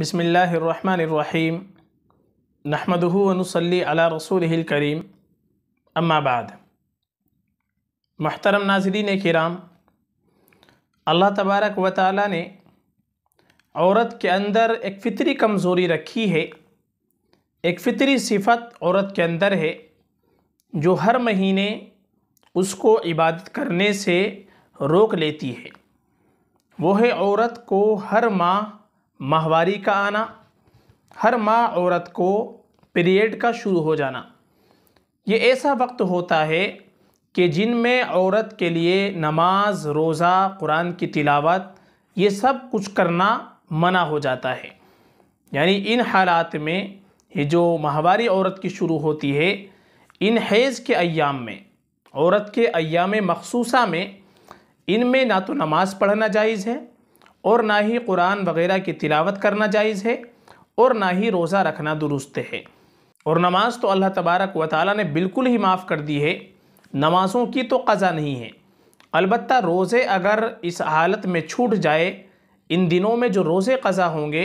बसमीम नहमदूनसली अला रसूल करीम अम्माबाद महतरम नाजरीन कराम अल्लाह तबारक व ताली ने औरत के अंदर एक फ़ितरी कमज़ोरी रखी है एक फ़ितरी सिफत औरत के अंदर है जो हर महीने उसको इबादत करने से रोक लेती है वो है औरत को हर माह माहवारी का आना हर माँ औरत को पीरियड का शुरू हो जाना ये ऐसा वक्त होता है कि जिनमें औरत के लिए नमाज रोज़ा कुरान की तिलावत ये सब कुछ करना मना हो जाता है यानी इन हालात में ये जो माहवारी औरत की शुरू होती है इन हैज़ के अयाम में औरत के अयाम मखसूसा में इनमें ना तो नमाज़ पढ़ना जायज़ है और ना ही कुरान वगैरह की तिलावत करना जायज़ है और ना ही रोज़ा रखना दुरुस्त है और नमाज तो अल्लाह तबारक व ताली ने बिल्कुल ही माफ़ कर दी है नमाज़ों की तो कज़ा नहीं है अलबत् रोज़े अगर इस हालत में छूट जाए इन दिनों में जो रोज़े कज़ा होंगे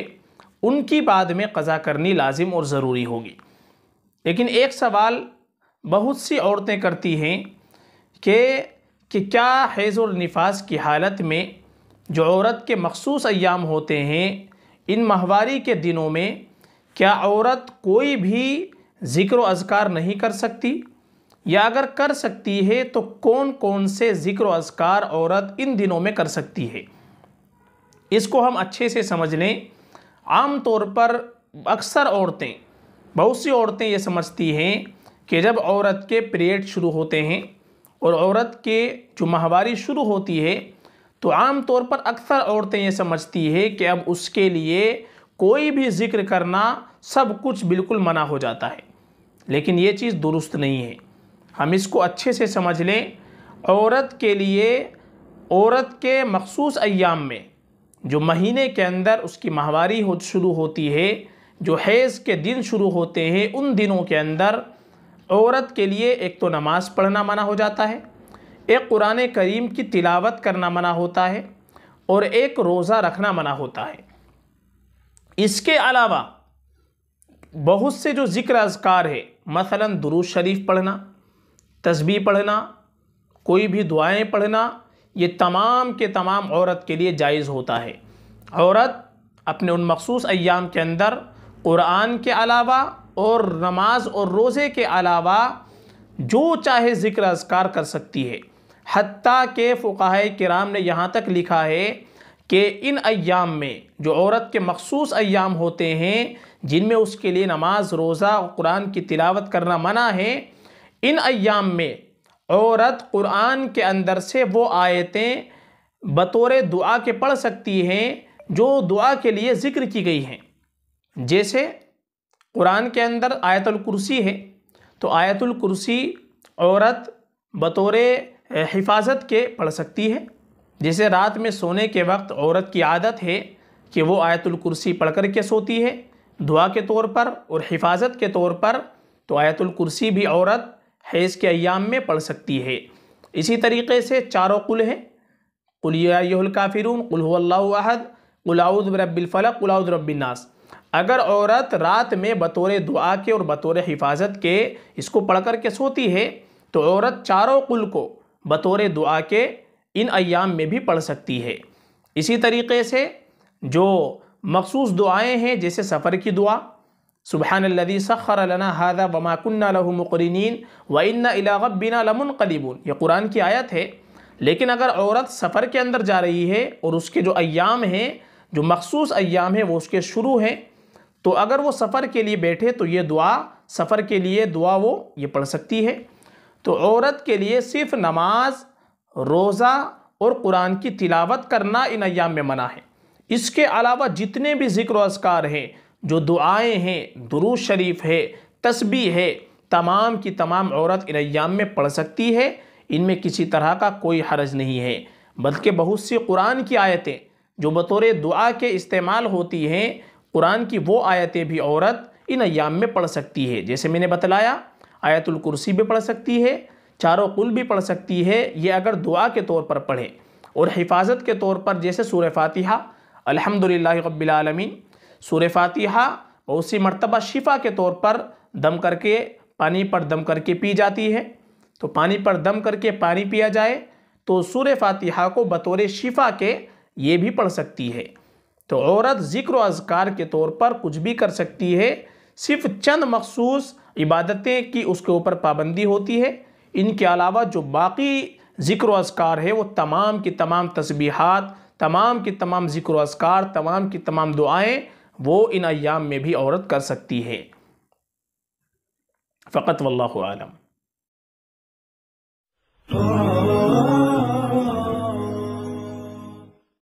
उनकी बाद में कज़ा करनी लाजिम और ज़रूरी होगी लेकिन एक सवाल बहुत सी औरतें करती हैं कि क्या हैज़ और निफास की हालत में जो औरत के मखसूस अयाम होते हैं इन माहवारी के दिनों में क्या औरत कोई भी ज़िक्र अजकार नहीं कर सकती या अगर कर सकती है तो कौन कौन से ज़िक्र अजकार औरत इन दिनों में कर सकती है इसको हम अच्छे से समझ लें आम तौर पर अक्सर औरतें बहुत सी औरतें ये समझती हैं कि जब औरत के पीरियड शुरू होते हैं और औरत के जो माहवारी शुरू होती है तो आम तौर पर अक्सर औरतें ये समझती है कि अब उसके लिए कोई भी जिक्र करना सब कुछ बिल्कुल मना हो जाता है लेकिन ये चीज़ दुरुस्त नहीं है हम इसको अच्छे से समझ लें औरत के लिए औरत के मखसूस अयाम में जो महीने के अंदर उसकी माहवारी हो शुरू होती है जो हैज़ के दिन शुरू होते हैं उन दिनों के अंदर औरत के लिए एक तो नमाज़ पढ़ना मना हो जाता है एक कुरान करीम की तिलावत करना मना होता है और एक रोज़ा रखना मना होता है इसके अलावा बहुत से जो ज़िक्र अजकार है मसलन दरूज शरीफ पढ़ना तस्बी पढ़ना कोई भी दुआएं पढ़ना ये तमाम के तमाम औरत के लिए जायज़ होता है औरत अपने उन मखसूस अयाम के अंदर क़ुरान के अलावा और नमाज और रोज़े के अलावा जो चाहे ज़िक्र अजकार कर सकती है हती के फ़ुकाह कराम ने यहाँ तक लिखा है कि इन अयाम में जो औरत के मखसूस अयाम होते हैं जिनमें उसके लिए नमाज रोज़ा और कुरान की तिलावत करना मना है इन अयाम में औरत कुरान के अंदर से वो आयतें बतौर दुआ के पढ़ सकती हैं जो दुआ के लिए ज़िक्र की गई हैं जैसे कुरान के अंदर आयतुल कुर्सी है तो आयतुल कुर्सी औरत बतौर हिफाजत के पढ़ सकती है जैसे रात में सोने के वक्त औरत की आदत है कि वो आयतुल कुर्सी पढ़ कर के सोती है दुआ के तौर पर और हिफाजत के तौर पर तो आयतुल कुर्सी भी औरत हैज़ के अयाम में पढ़ सकती है इसी तरीके से चारों कुल हैं कुल काफिरून कुल्लाहद कुलाउद रबिलफ़ल कुलाउद रबिननास अगर औरत रात में बतौर दुआ के और बतौर हिफाजत के इसको पढ़ कर के सोती है तो औरत चारों कुल को बतौर दुआ के इन अयाम में भी पढ़ सकती है इसी तरीके से जो मखसूस दुआएँ हैं जैसे सफ़र की दुआ सुबहानल्लदी सखर लना हादा वमाकुन्ना लहू व इन्ना इलाबिना लमन कलीबून ये कुरान की आयत है लेकिन अगर औरत सफ़र के अंदर जा रही है और उसके जो अयाम हैं जो मखसूस अयाम हैं वो उसके शुरू हैं तो अगर वो सफ़र के लिए बैठे तो ये दुआ सफ़र के लिए दुआ वो ये पढ़ सकती है तो औरत के लिए सिर्फ नमाज रोज़ा और कुरान की तिलावत करना इन अयाम में मना है इसके अलावा जितने भी जिक्र असकार हैं जो दुआएं हैं दुरू शरीफ है तस्बी है तमाम की तमाम औरत इन अयाम में पढ़ सकती है इनमें किसी तरह का कोई हरज नहीं है बल्कि बहुत सी कुरान की आयतें जो बतौर दुआ के इस्तेमाल होती हैं कुरान की वो आयतें भी औरत इन अयाम में पढ़ सकती है जैसे मैंने बतलाया आयतुल कुर्सी भी पढ़ सकती है चारों कुल भी पढ़ सकती है ये अगर दुआ के तौर पर पढ़े और हिफाजत के तौर पर जैसे सूर फातिहा अलहमदिल्ला रबालमीन सूर फातिहा बहुत सी मरतबा शिफा के तौर पर दम करके पानी पर दम करके पी जाती है तो पानी पर दम करके पानी पिया जाए तो सूर फातिहा को बतौर शिफा के ये भी पढ़ सकती है तो औरत ज़िक्र अजकार के तौर पर कुछ भी कर सकती है सिर्फ चंद मखसूस इबादतें की उसके ऊपर पाबंदी होती है इनके अलावा जो बाकी ज़िक्र असकार है वो तमाम की तमाम तस्बीहात तमाम की तमाम ज़िक्र असकार तमाम की तमाम दुआएं वो इन अयाम में भी औरत कर सकती है फ़कत वल्लम